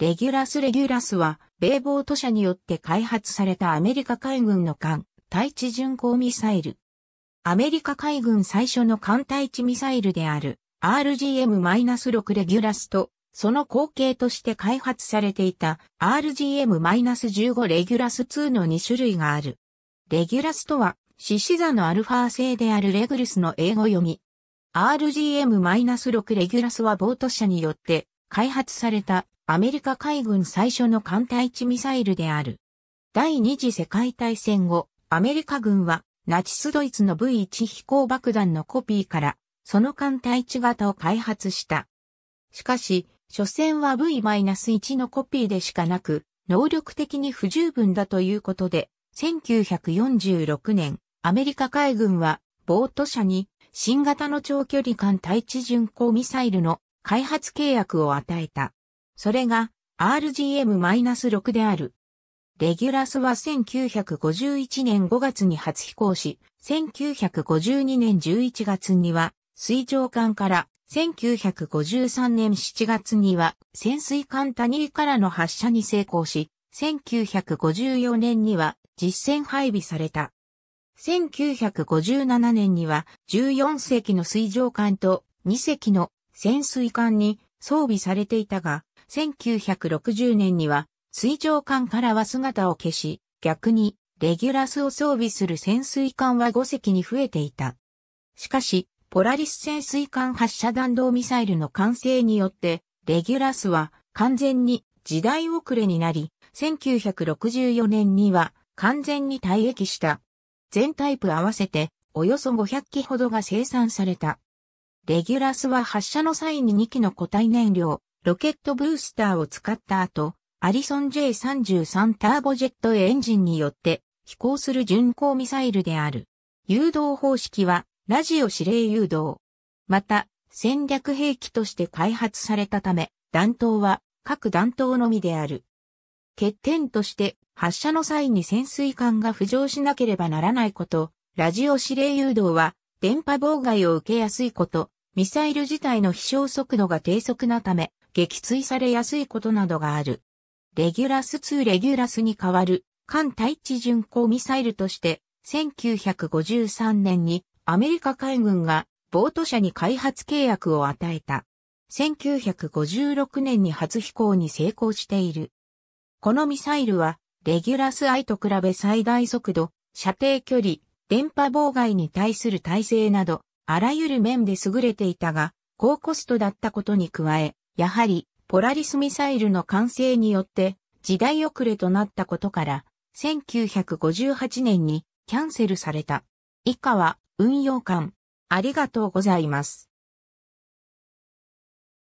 レギュラス・レギュラスは、米防都社によって開発されたアメリカ海軍の艦、対地巡航ミサイル。アメリカ海軍最初の艦対地ミサイルである RGM-6 レギュラスと、その後継として開発されていた RGM-15 レギュラス2の2種類がある。レギュラスとは、獅子座のアルファ製であるレグルスの英語読み。RGM-6 レギュラスはボート社によって開発されたアメリカ海軍最初の艦隊地ミサイルである。第二次世界大戦後、アメリカ軍はナチスドイツの V1 飛行爆弾のコピーから、その艦隊地型を開発した。しかし、所詮は V-1 のコピーでしかなく、能力的に不十分だということで、1946年、アメリカ海軍は、ボート社に、新型の長距離艦対地巡航ミサイルの開発契約を与えた。それが RGM-6 である。レギュラスは1951年5月に初飛行し、1952年11月には水上艦から1953年7月には潜水艦タニーからの発射に成功し、1954年には実戦配備された。1957年には14隻の水上艦と2隻の潜水艦に装備されていたが、1960年には水上艦からは姿を消し、逆にレギュラスを装備する潜水艦は5隻に増えていた。しかし、ポラリス潜水艦発射弾道ミサイルの完成によって、レギュラスは完全に時代遅れになり、1964年には完全に退役した。全タイプ合わせておよそ500機ほどが生産された。レギュラスは発射の際に2機の固体燃料、ロケットブースターを使った後、アリソン J33 ターボジェットエンジンによって飛行する巡航ミサイルである。誘導方式はラジオ指令誘導。また、戦略兵器として開発されたため、弾頭は各弾頭のみである。欠点として発射の際に潜水艦が浮上しなければならないこと、ラジオ指令誘導は電波妨害を受けやすいこと、ミサイル自体の飛翔速度が低速なため、撃墜されやすいことなどがある。レギュラス2レギュラスに代わる、艦対地巡航ミサイルとして、1953年にアメリカ海軍がボート社に開発契約を与えた。1956年に初飛行に成功している。このミサイルは、レギュラス I と比べ最大速度、射程距離、電波妨害に対する耐性など、あらゆる面で優れていたが、高コストだったことに加え、やはり、ポラリスミサイルの完成によって、時代遅れとなったことから、1958年にキャンセルされた。以下は運用官ありがとうございます。